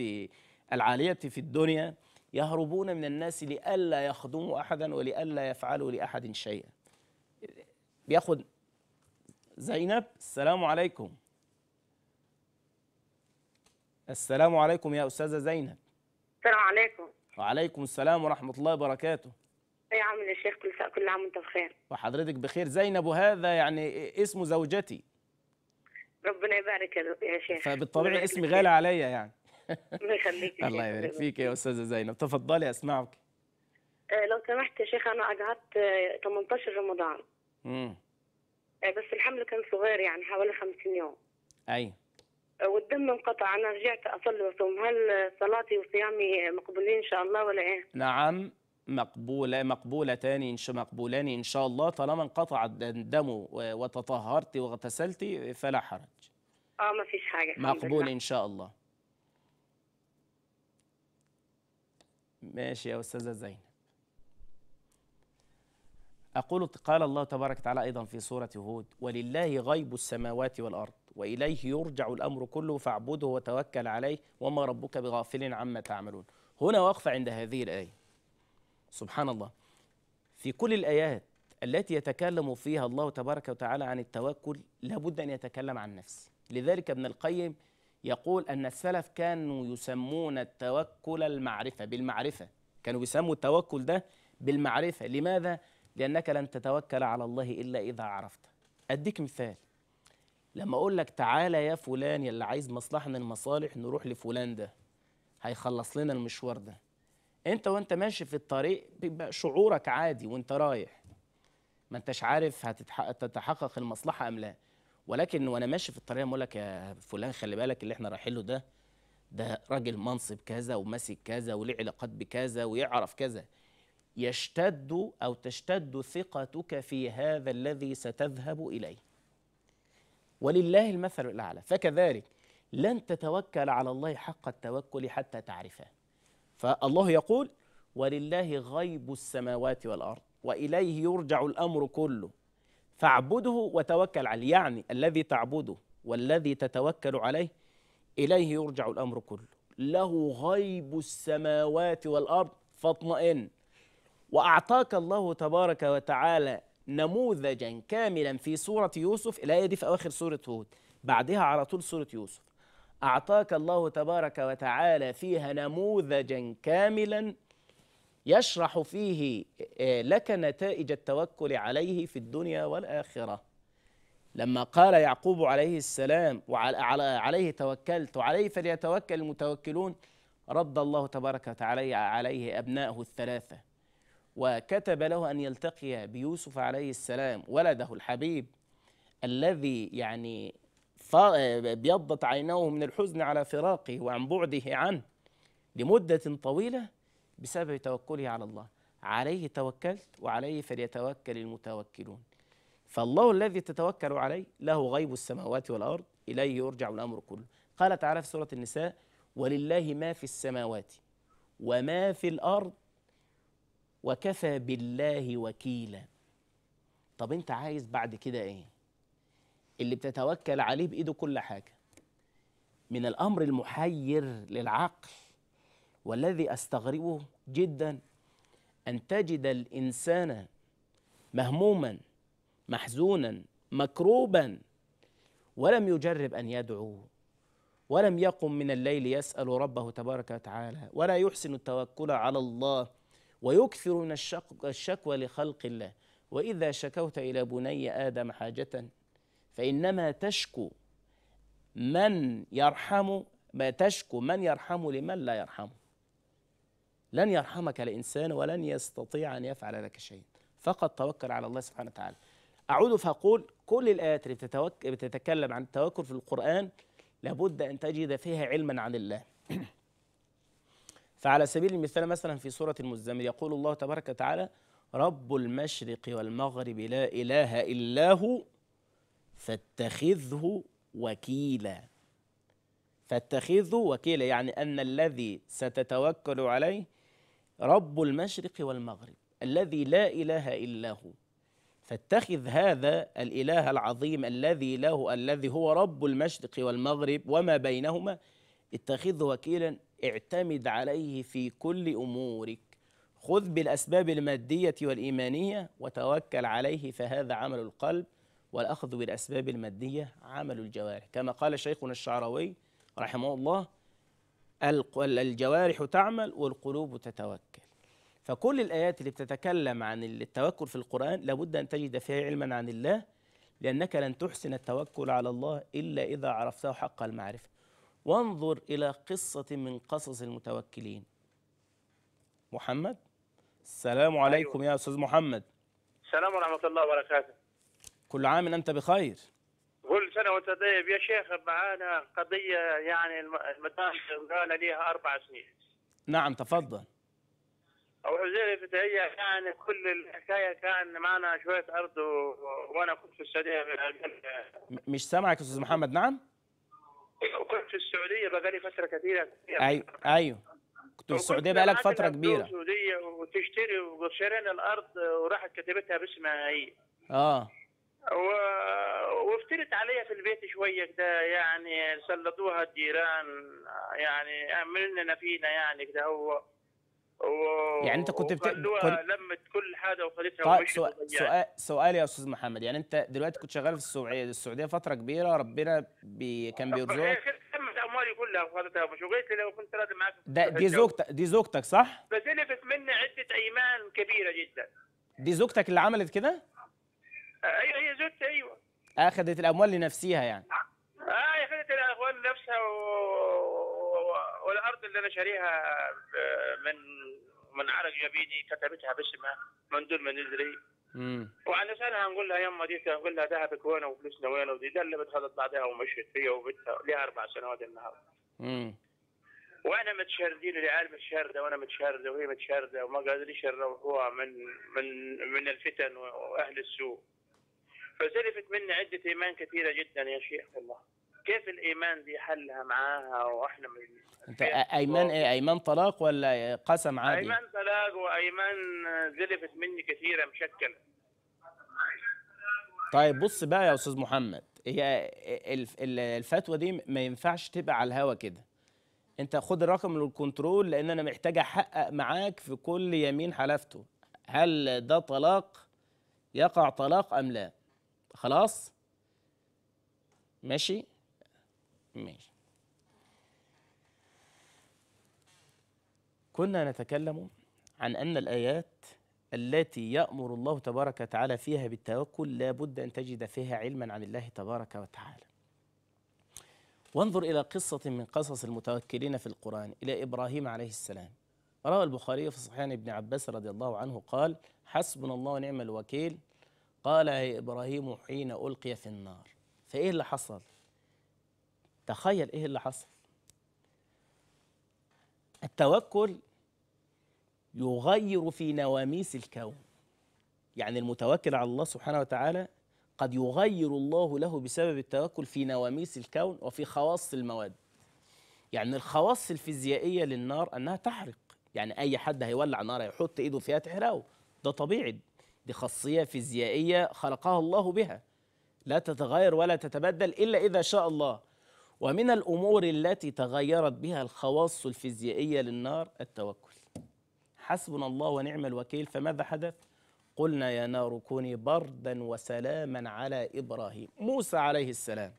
العالية في الدنيا يهربون من الناس لئلا يخدموا أحدا ولئلا يفعلوا لأحد شيئا بياخد زينب السلام عليكم السلام عليكم يا استاذه زينب السلام عليكم وعليكم السلام ورحمه الله وبركاته إيه يا عم يا شيخ كل سنه كل عام وانت بخير وحضرتك بخير زينب وهذا يعني اسم زوجتي ربنا يبارك يا شيخ فبالطبيعي اسمي غالي عليا يعني الله الله يبارك فيك يا استاذه زينب تفضلي اسمعك إيه، لو سمحت يا شيخ انا قعدت 18 رمضان امم بس الحمل كان صغير يعني حوالي 50 يوم ايوه والدم انقطع انا رجعت اصلي واصوم هل صلاتي وصيامي مقبولين ان شاء الله ولا ايه؟ نعم مقبولة مقبولتان إن شاء مقبولان إن شاء الله طالما انقطع الدم وتطهرت واغتسلت فلا حرج. اه ما فيش حاجة مقبول إن شاء الله. ماشي يا أستاذة زينب. أقول قال الله تبارك وتعالى أيضا في سورة هود ولله غيب السماوات والأرض وإليه يرجع الأمر كله فاعبده وتوكل عليه وما ربك بغافل عما تعملون هنا وقف عند هذه الآية سبحان الله في كل الآيات التي يتكلم فيها الله تبارك وتعالى عن التوكل لابد أن يتكلم عن نفسه لذلك ابن القيم يقول أن السلف كانوا يسمون التوكل المعرفة بالمعرفة كانوا بيسموا التوكل ده بالمعرفة لماذا؟ لأنك لن تتوكل على الله إلا إذا عرفت أديك مثال لما أقول لك تعالى يا فلان يا اللي عايز مصلحة من المصالح نروح لفلان ده هيخلص لنا المشوار ده أنت وأنت ماشي في الطريق بيبقى شعورك عادي وأنت رايح ما أنتش عارف هتتحقق المصلحة أم لا ولكن وأنا ماشي في الطريق أقول لك يا فلان خلي بالك اللي إحنا رايحين له ده ده راجل منصب كذا وماسك كذا وله علاقات بكذا ويعرف كذا يشتد أو تشتد ثقتك في هذا الذي ستذهب إليه ولله المثل الأعلى فكذلك لن تتوكل على الله حق التوكل حتى تعرفه فالله يقول ولله غيب السماوات والأرض وإليه يرجع الأمر كله فاعبده وتوكل عليه يعني الذي تعبده والذي تتوكل عليه إليه يرجع الأمر كله له غيب السماوات والأرض فاطمئن وأعطاك الله تبارك وتعالى نموذجا كاملا في سورة يوسف الآية دي في أواخر سورة هود بعدها على طول سورة يوسف أعطاك الله تبارك وتعالى فيها نموذجا كاملا يشرح فيه آه، لك نتائج التوكل عليه في الدنيا والآخرة لما قال يعقوب عليه السلام وعلى عليه توكلت وعليه فليتوكل المتوكلون رد الله تبارك وتعالى عليه أبنائه الثلاثة وكتب له أن يلتقي بيوسف عليه السلام ولده الحبيب الذي يعني ابيضت عيناه من الحزن على فراقه وعن بعده عنه لمدة طويلة بسبب توكله على الله عليه توكلت وعليه فليتوكل المتوكلون فالله الذي تتوكل عليه له غيب السماوات والأرض إليه يرجع الأمر كله قال تعالى في سورة النساء ولله ما في السماوات وما في الأرض وكفى بالله وكيلا طب انت عايز بعد كده ايه اللي بتتوكل عليه بايده كل حاجه من الامر المحير للعقل والذي استغربه جدا ان تجد الانسان مهموما محزونا مكروبا ولم يجرب ان يدعو ولم يقم من الليل يسال ربه تبارك وتعالى ولا يحسن التوكل على الله ويكثر من الشكوى لخلق الله وإذا شكوت إلى بني آدم حاجة فإنما تشكو من يرحم ما تشكو من يرحم لمن لا يرحم لن يرحمك الإنسان ولن يستطيع أن يفعل لك شيئا فقط توكل على الله سبحانه وتعالى أعود فأقول كل الآيات اللي بتتكلم عن التوكل في القرآن لابد أن تجد فيها علما عن الله فعلى سبيل المثال مثلا في سورة المزمل يقول الله تبارك وتعالى رب المشرق والمغرب لا إله إلا هو فاتخذه وكيلا فاتخذه وكيلا يعني أن الذي ستتوكل عليه رب المشرق والمغرب الذي لا إله إلا هو فاتخذ هذا الإله العظيم الذي له الذي هو رب المشرق والمغرب وما بينهما اتخذه وكيلا اعتمد عليه في كل أمورك خذ بالأسباب المادية والإيمانية وتوكل عليه فهذا عمل القلب والأخذ بالأسباب المادية عمل الجوارح كما قال شيخنا الشعراوي رحمه الله الجوارح تعمل والقلوب تتوكل فكل الآيات اللي بتتكلم عن التوكل في القرآن لابد أن تجد فيها علما عن الله لأنك لن تحسن التوكل على الله إلا إذا عرفته حق المعرفة وانظر إلى قصة من قصص المتوكلين محمد السلام أيوة. عليكم أيوة. يا أستاذ محمد السلام ورحمة الله وبركاته كل عام أنت بخير كل سنة وأنت طيب يا شيخ معانا قضية يعني المدارس قال ليها أربع سنين نعم تفضل أو حزيرة هي يعني كان كل الحكاية كان معنا شوية أرض وأنا كنت في السعودية مش سامعك أستاذ محمد نعم كنت في السعوديه بقالي فتره كثيره ايوه ايوه كنت في السعوديه بقالك فتره كبيره السعوديه وتشتري وشرينا الارض وراحت كتبتها باسمها هي اه و... وافترت عليها في البيت شويه كده يعني سلطوها الجيران يعني امننا فينا يعني كده هو يعني انت كنت بت... كنت... لمت كل حاجه وخدتها طيب سؤال سؤال سؤال يا استاذ محمد يعني انت دلوقتي كنت شغال في السعوديه السعوديه فتره كبيره ربنا بي... كان بيرزقك لمت اموالي كلها وخذتها وشقيت لو كنت راضي معاك ده دي زوجتك دي زوجتك صح؟ فسلفت مني عده ايمان كبيره جدا دي زوجتك اللي عملت كده؟ آه، ايوه هي زوجتي ايوه اخذت الاموال لنفسها يعني اه اخذت الاموال لنفسها و... والارض اللي انا شاريها آه، من من عرق جبيني كتبتها باسمها من دون ما ندري وعلى سنة نقول لها يما دي نقول لها ذهبك وين وفلوسنا وين ودي دلبت خذت بعدها ومشيت فيها وبتها لها اربع سنوات النهارده. وانا متشردين العيال متشرده وانا متشرده وهي متشرده وما قادرين يروحوها من من من الفتن واهل السوء. فسلفت مني عده ايمان كثيره جدا يا شيخ الله كيف الايمان دي حلها معاها واحنا من انت ايمان ايه ايمان طلاق ولا قسم عادي ايمان طلاق وايمان زلفت مني كثيره مشكله طيب بص بقى يا استاذ محمد هي الفتوى دي ما ينفعش تبقى على الهوا كده انت خد الرقم للكنترول لان انا محتاج احقق معاك في كل يمين حلفته هل ده طلاق يقع طلاق ام لا خلاص ماشي ماشي كنا نتكلم عن أن الآيات التي يأمر الله تبارك وتعالى فيها بالتوكل لا بد أن تجد فيها علما عن الله تبارك وتعالى وانظر إلى قصة من قصص المتوكلين في القرآن إلى إبراهيم عليه السلام روى البخاري في صحيح ابن عباس رضي الله عنه قال حسبنا الله ونعم الوكيل قال يا إبراهيم حين ألقي في النار فإيه اللي حصل تخيل ايه اللي حصل التوكل يغير في نواميس الكون يعني المتوكل على الله سبحانه وتعالى قد يغير الله له بسبب التوكل في نواميس الكون وفي خواص المواد يعني الخواص الفيزيائيه للنار انها تحرق يعني اي حد هيولع نار هيحط ايده فيها تحرقه ده طبيعي دي خاصيه فيزيائيه خلقها الله بها لا تتغير ولا تتبدل الا اذا شاء الله ومن الأمور التي تغيرت بها الخواص الفيزيائية للنار التوكل حسبنا الله ونعم الوكيل فماذا حدث؟ قلنا يا نار كوني بردا وسلاما على إبراهيم موسى عليه السلام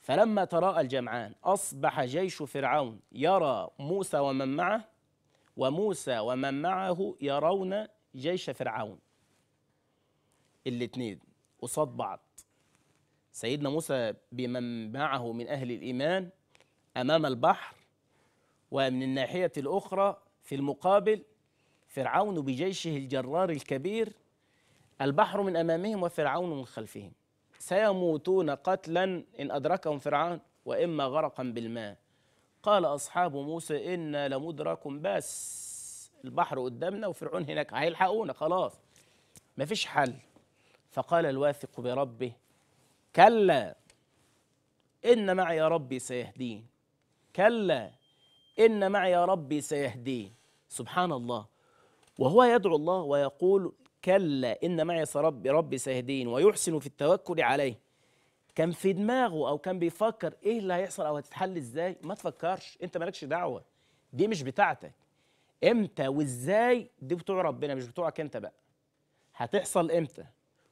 فلما تراءى الجمعان أصبح جيش فرعون يرى موسى ومن معه وموسى ومن معه يرون جيش فرعون الاثنين قصاد بعض سيدنا موسى بمن معه من أهل الإيمان أمام البحر ومن الناحية الأخرى في المقابل فرعون بجيشه الجرار الكبير البحر من أمامهم وفرعون من خلفهم سيموتون قتلا إن أدركهم فرعون وإما غرقا بالماء قال أصحاب موسى إنا لمدرك بس البحر قدامنا وفرعون هناك هيلحقونا خلاص مفيش حل فقال الواثق بربه كلا إن معي ربي سيهدين كلا إن معي ربي سيهدين سبحان الله وهو يدعو الله ويقول كلا إن معي ربي ربي سيهدين ويحسن في التوكل عليه كان في دماغه أو كان بيفكر إيه اللي هيحصل أو هتتحل إزاي ما تفكرش أنت مالكش دعوة دي مش بتاعتك امتى وازاي دي بتوع ربنا مش بتوعك انت بقى هتحصل امتى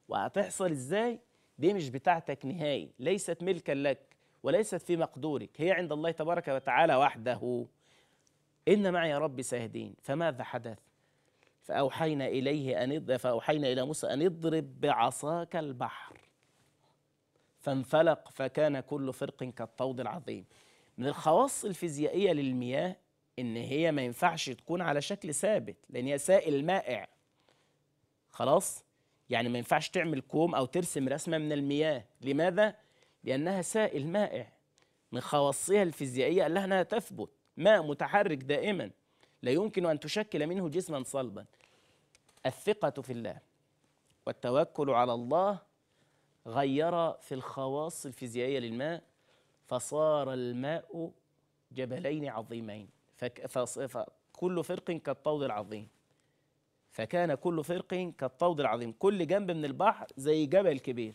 وهتحصل ازاي دي مش بتاعتك نهائي ليست ملكا لك وليست في مقدورك هي عند الله تبارك وتعالى وحده إن معي ربي سيهدين فماذا حدث فأوحينا إليه أن فأوحينا إلى موسى أن اضرب بعصاك البحر فانفلق فكان كل فرق كالطود العظيم من الخواص الفيزيائية للمياه إن هي ما ينفعش تكون على شكل ثابت لأن هي سائل مائع خلاص يعني ما ينفعش تعمل كوم أو ترسم رسمة من المياه لماذا؟ لأنها سائل مائع من خواصها الفيزيائية قال لها أنها تثبت ماء متحرك دائما لا يمكن أن تشكل منه جسما صلبا الثقة في الله والتوكل على الله غير في الخواص الفيزيائية للماء فصار الماء جبلين عظيمين فكل فرق كالطود العظيم فكان كل فرق كالطود العظيم كل جنب من البحر زي جبل كبير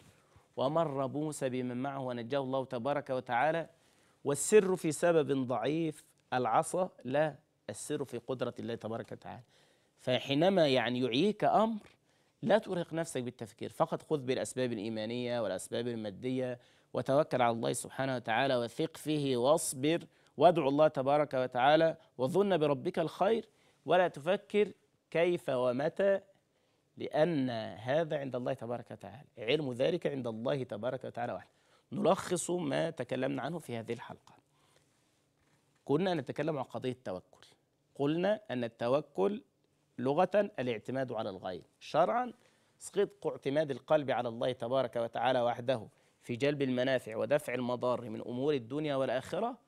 ومر موسى بمن معه ونجاه الله تبارك وتعالى والسر في سبب ضعيف العصا لا السر في قدرة الله تبارك وتعالى فحينما يعني يعيك أمر لا ترهق نفسك بالتفكير فقط خذ بالأسباب الإيمانية والأسباب المادية وتوكل على الله سبحانه وتعالى وثق فيه واصبر وادعو الله تبارك وتعالى وظن بربك الخير ولا تفكر كيف ومتى لأن هذا عند الله تبارك وتعالى علم ذلك عند الله تبارك وتعالى وحده نلخص ما تكلمنا عنه في هذه الحلقة كنا نتكلم عن قضية التوكل قلنا أن التوكل لغة الاعتماد على الغير شرعا صدق اعتماد القلب على الله تبارك وتعالى وحده في جلب المنافع ودفع المضار من أمور الدنيا والآخرة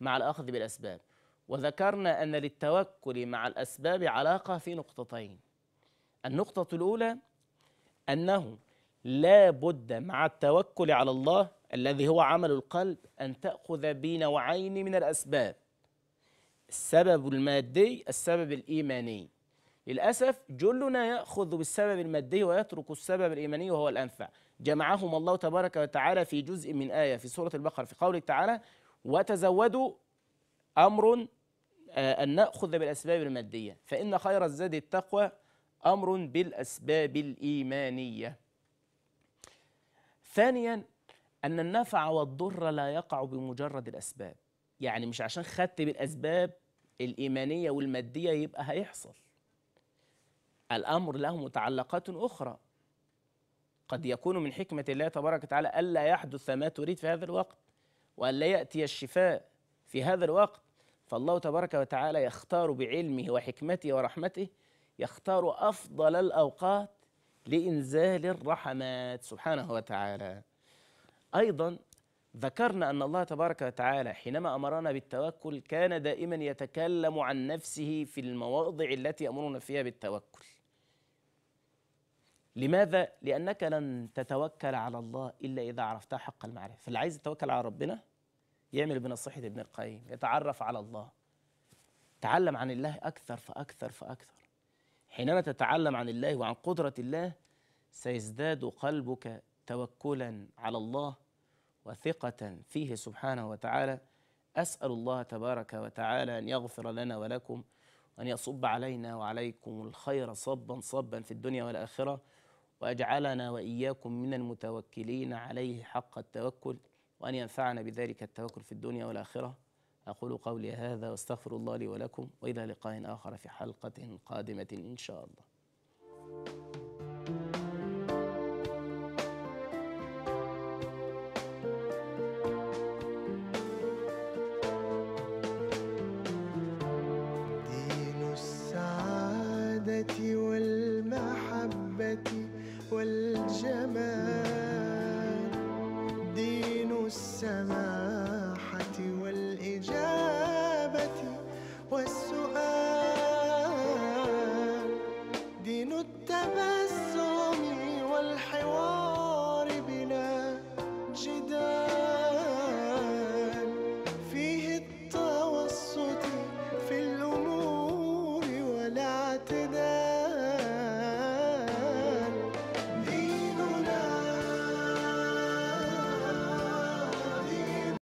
مع الأخذ بالأسباب وذكرنا أن للتوكل مع الأسباب علاقة في نقطتين النقطة الأولى أنه لا بد مع التوكل على الله الذي هو عمل القلب أن تأخذ بنوعين من الأسباب السبب المادي السبب الإيماني للأسف جلنا يأخذ بالسبب المادي ويترك السبب الإيماني وهو الأنفع جمعهم الله تبارك وتعالى في جزء من آية في سورة البقرة في قوله تعالى وتزودوا أمر آه، أن نأخذ بالأسباب المادية فإن خير الزاد التقوى أمر بالأسباب الإيمانية ثانيا أن النفع والضر لا يقع بمجرد الأسباب يعني مش عشان خدت بالأسباب الإيمانية والمادية يبقى هيحصل الأمر له متعلقات أخرى قد يكون من حكمة الله تبارك وتعالى ألا يحدث ما تريد في هذا الوقت وألا يأتي الشفاء في هذا الوقت فالله تبارك وتعالى يختار بعلمه وحكمته ورحمته يختار افضل الاوقات لانزال الرحمات سبحانه وتعالى ايضا ذكرنا ان الله تبارك وتعالى حينما امرنا بالتوكل كان دائما يتكلم عن نفسه في المواضع التي يامرنا فيها بالتوكل لماذا لانك لن تتوكل على الله الا اذا عرفت حق المعرفه فاللي عايز يتوكل على ربنا يعمل بنصيحة ابن القيم يتعرف على الله تعلم عن الله أكثر فأكثر فأكثر حينما تتعلم عن الله وعن قدرة الله سيزداد قلبك توكلا على الله وثقة فيه سبحانه وتعالى أسأل الله تبارك وتعالى أن يغفر لنا ولكم وأن يصب علينا وعليكم الخير صبا صبا في الدنيا والآخرة وأجعلنا وإياكم من المتوكلين عليه حق التوكل وأن ينفعنا بذلك التوكل في الدنيا والآخرة أقول قولي هذا واستغفر الله لي ولكم وإلى لقاء آخر في حلقة قادمة إن شاء الله